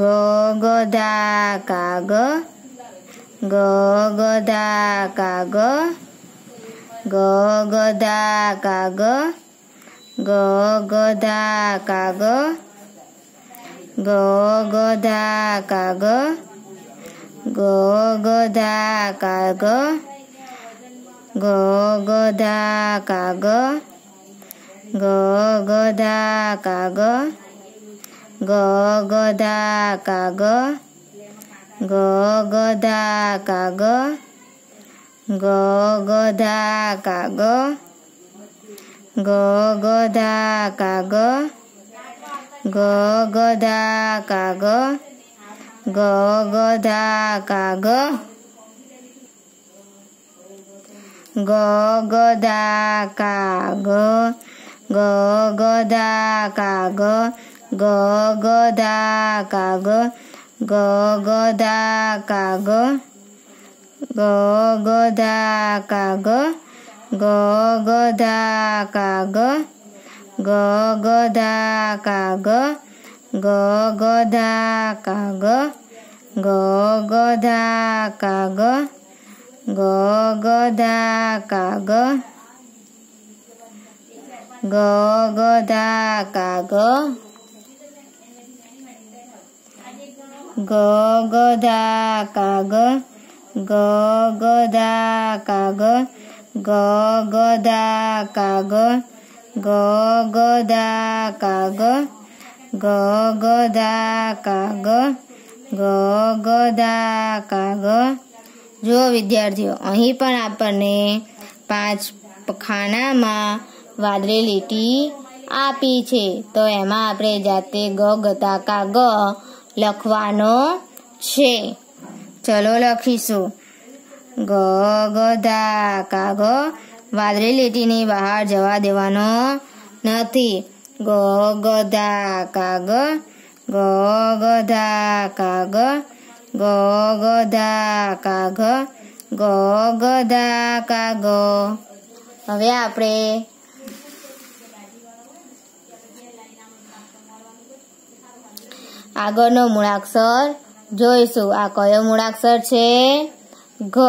गोगोदा काग गोगोदा काग गोगोदा काग गोगोदा काग गोगोदा काग गोगोदा काग गोगोदा काग गोगोदा काग গ গদা কাগ গ গদা কাগ গ গদা কাগ গ গদা কাগ গ গদা কাগ গ গদা কাগ গ গদা কাগ গ গদা কাগ ગગધા કાગ ગગધા કાગ ગગધા કાગ ગગધા કાગ ગગધા કાગ ગગધા કાગ ગગધા કાગ ગગધા કાગ ગગધા કાગ ગ ગગધા કાગ ગગધા કાગ ગગધા કાગ ગગધા કાગ ગગધા કાગ ગગધા કાગ જો વિદ્યાર્થીઓ અહીં પણ આપણને પાંચ ખાનામાં વાદળી લીટી આપી છે તો એમાં આપણે જાતે ગ ગતા કા ગ લખવાનો છે ચલો લખીશું ગ ગધા કાગ વાદળી લીટીની બહાર જવા દેવાનો નથી ગ ગધા કાગ ગ ગધા કાગ ગ ગધા કાગ ગ ગધા કાગ હવે આપણે આગળનો મૂળાક્ષર જોઈશું આ કયો મૂળાક્ષર છે ઘ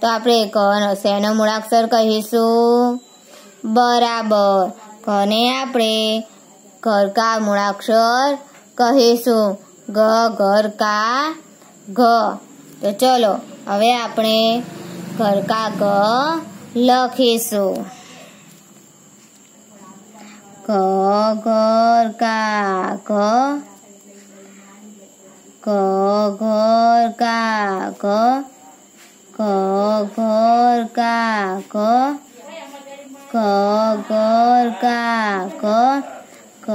તો આપણે ઘનો શેનો મૂળાક્ષર કહીશું બરાબર ઘને આપણે ઘરકા મૂળાક્ષર કહીશું ગ ઘરકા ઘ તો ચલો હવે આપણે ઘરકા ગ લખીશું ઘ ઘરકા ઘ ક ઘર કા ક ક ઘર કા ક ક ઘર કા ક ક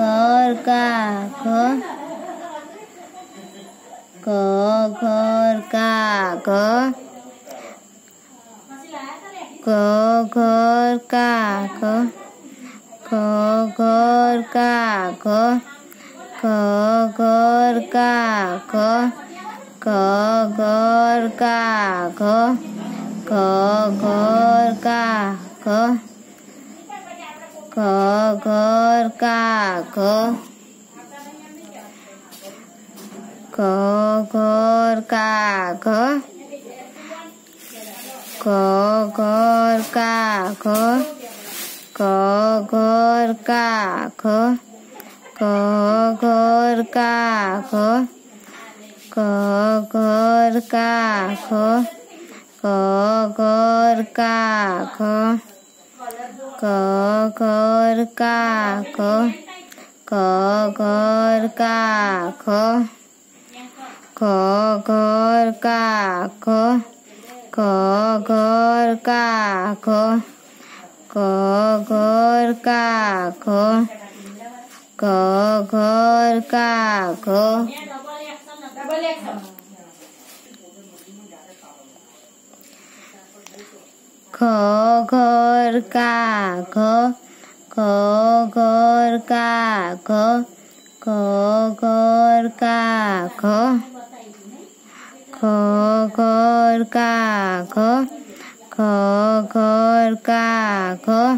ઘર કા ક ક ઘર કા ક ક ઘર કા ક ક ઘર કા ક ક ઘર કા ઘ ક ઘર કા ઘ ક ઘર કા ઘ ક ઘર કા ઘ ક ઘર કા ઘ ક ઘર કા ઘ ઘર કા ઘ ઘર કાખ ઘર કાખ ઘર કાખ ઘર કાખ ઘર કાખ ઘર કાખ ઘર કાખ ઘર કાખ ઘ ઘર કા ઘ ઘ ઘર કા ઘ ઘ ઘર કા ઘ ઘ ઘર કા ઘ ઘ ઘર કા ઘ ઘ ઘર કા ઘ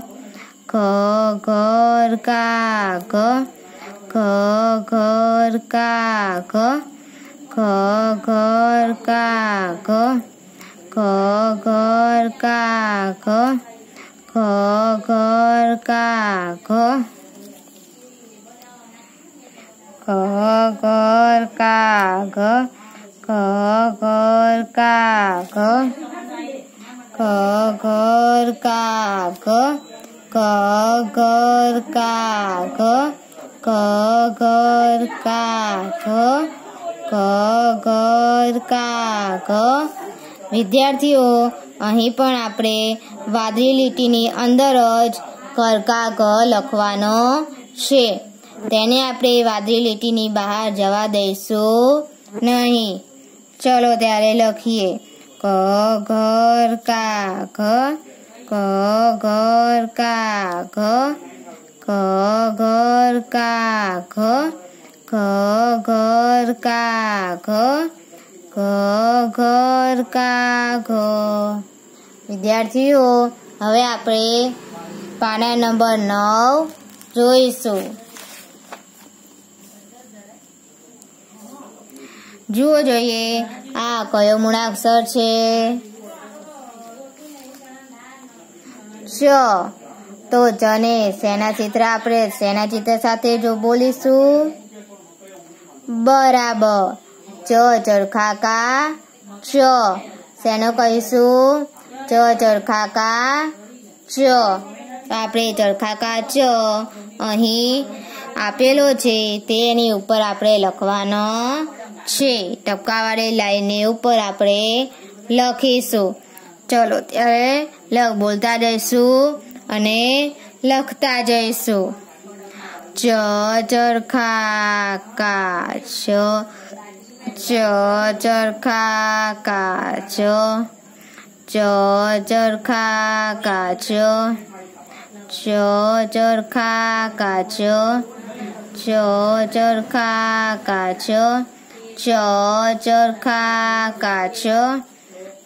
ઘ ઘર કા ઘ ઘ ઘર કા ઘ ઘ ઘર કા ઘ ઘ ઘર કા ઘ ઘ ઘર કા ઘ ઘ ઘર કા ઘ ઘ ઘર કા ઘ ઘ ઘર કા ઘ ઘ ઘર કા ઘ ક ઘર કા ઘ ક ઘર કા ઘ વિદ્યાર્થીઓ અહીં પણ આપણે વાદળી લીટીની અંદર જ કરકા ઘ લખવાનો છે તેને આપણે વાદળી લીટીની બહાર જવા દઈશું નહીં ચલો ત્યારે લખીએ ક ઘર કા ઘ ક ઘર કા ઘ ઘ ઘર કા ઘ ઘર કા ઘ ઘ ઘર કા ઘ વિદ્યાર્થીઓ હવે આપણે પાના નંબર નવ જોઈશું જુઓ જોઈએ આ કયો મૂળાક્ષર છે ચ તો જને સેના ચિત્ર આપણે સેના ચિત્ર સાથે જો બોલીશું બરાબર ચ ચરખાકા ચ શેનો કહીશું ચ ચરખાકા ચ આપણે ચરખાકા ચ અહીં આપેલો છે તેની ઉપર આપણે લખવાનો છે ટપકાવાળી લાઈનની ઉપર આપણે લખીશું ચલો ત્યારે લખ બોલતા જઈશું અને લખતા જઈશું ચ ચરખા કા ચ ચ ચરખા કા ચ ચ ચરખા કા ચ ચ ચરખા કા ચ ચ ચરખા કા ચ ચ ચરખા કા ચ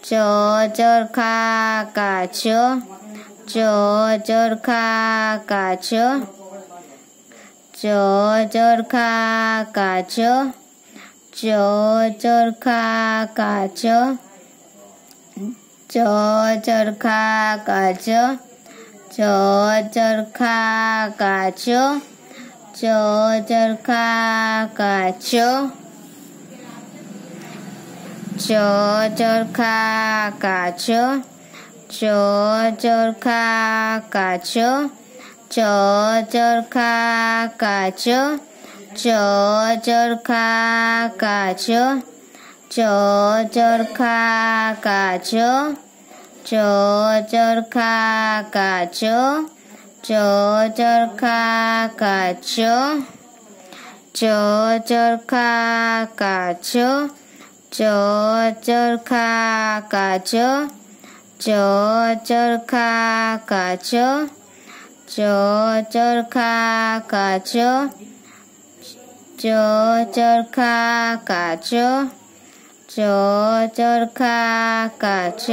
ચ ચરખા કા ચ ચ ચરખા કાચ ચ ચરખા કાચ ચ ચરખા કાચ ચ ચરખા કાચ ચ ચરખા કાચ ચ ચરખા કાચ ચ ચરખા કાચ ચ ચરખા કાચ ચ ચરખા કાચ ચ ચરખા કાચ ચ ચરખા કાચ ચ ચરખા કાચ ચ ચરખા કાચ ચ ચરખા કાચ ચ ચરખા કાચ ચ ચરખા કાચ ચ ચરખા કાચ ચ ચરખા કાચ ચ ચરખા કાચ ચ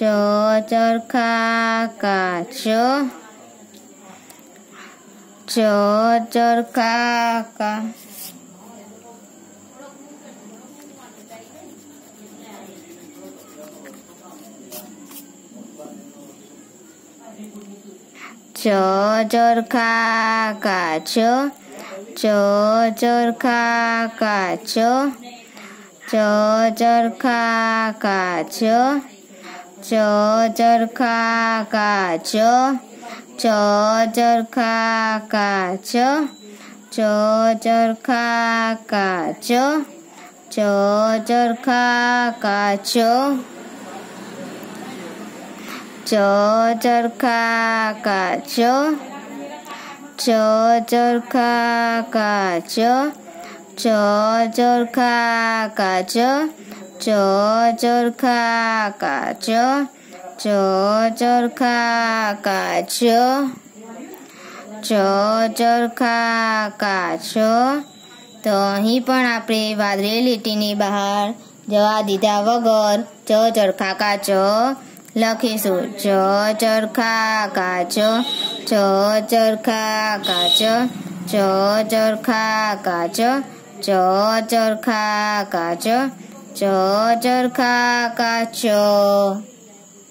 ચરખા કાચ ચ ચરખા કા ચ ચરખા કાચ ચ ચરખા કાચ ચ ચરખા કાચ ચ ચરખા કાચ ચ ચરખા કાચ ચ ચરખા કાચ ચ ચરખા કાચ ચ ચરખા કા ચ ચ ચરખા કા ચ ચરખા કા ચ ચરખા કા ચ ચરખા કા ચ ચરખા કા છ તો અહીં પણ આપણે વાદળી લીટીની બહાર જવા દીધા વગર ચ ચરખા કા લખીશું જ ચરખા કાચો જ ચરખા કાચો જ ચરખા કાચો જ ચરખા કાચો જ ચરખા કાચો